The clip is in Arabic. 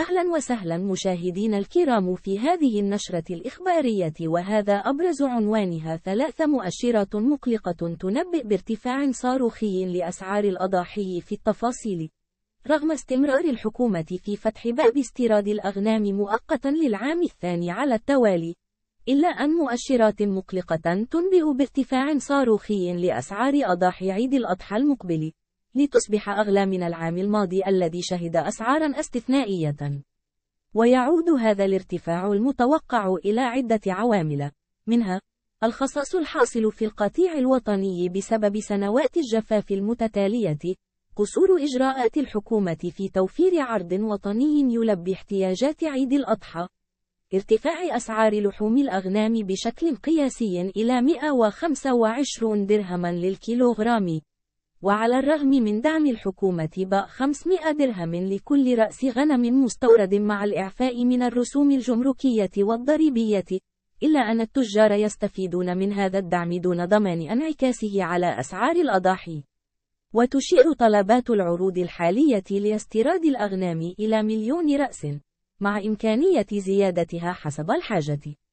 أهلا وسهلا مشاهدين الكرام في هذه النشرة الإخبارية وهذا أبرز عنوانها ثلاث مؤشرات مقلقة تنبئ بارتفاع صاروخي لأسعار الأضاحي في التفاصيل رغم استمرار الحكومة في فتح باب استيراد الأغنام مؤقتا للعام الثاني على التوالي إلا أن مؤشرات مقلقة تنبئ بارتفاع صاروخي لأسعار أضاحي عيد الأضحى المقبل لتصبح أغلى من العام الماضي الذي شهد أسعارا استثنائية. ويعود هذا الارتفاع المتوقع إلى عدة عوامل، منها الخصاص الحاصل في القطيع الوطني بسبب سنوات الجفاف المتتالية، قصور إجراءات الحكومة في توفير عرض وطني يلبي احتياجات عيد الأضحى، ارتفاع أسعار لحوم الأغنام بشكل قياسي إلى 125 درهما للكيلوغرام، وعلى الرغم من دعم الحكومة باء 500 درهم لكل رأس غنم مستورد مع الإعفاء من الرسوم الجمركية والضريبية، إلا أن التجار يستفيدون من هذا الدعم دون ضمان انعكاسه على أسعار الأضاحي. وتشير طلبات العروض الحالية لاستيراد الأغنام إلى مليون رأس، مع إمكانية زيادتها حسب الحاجة.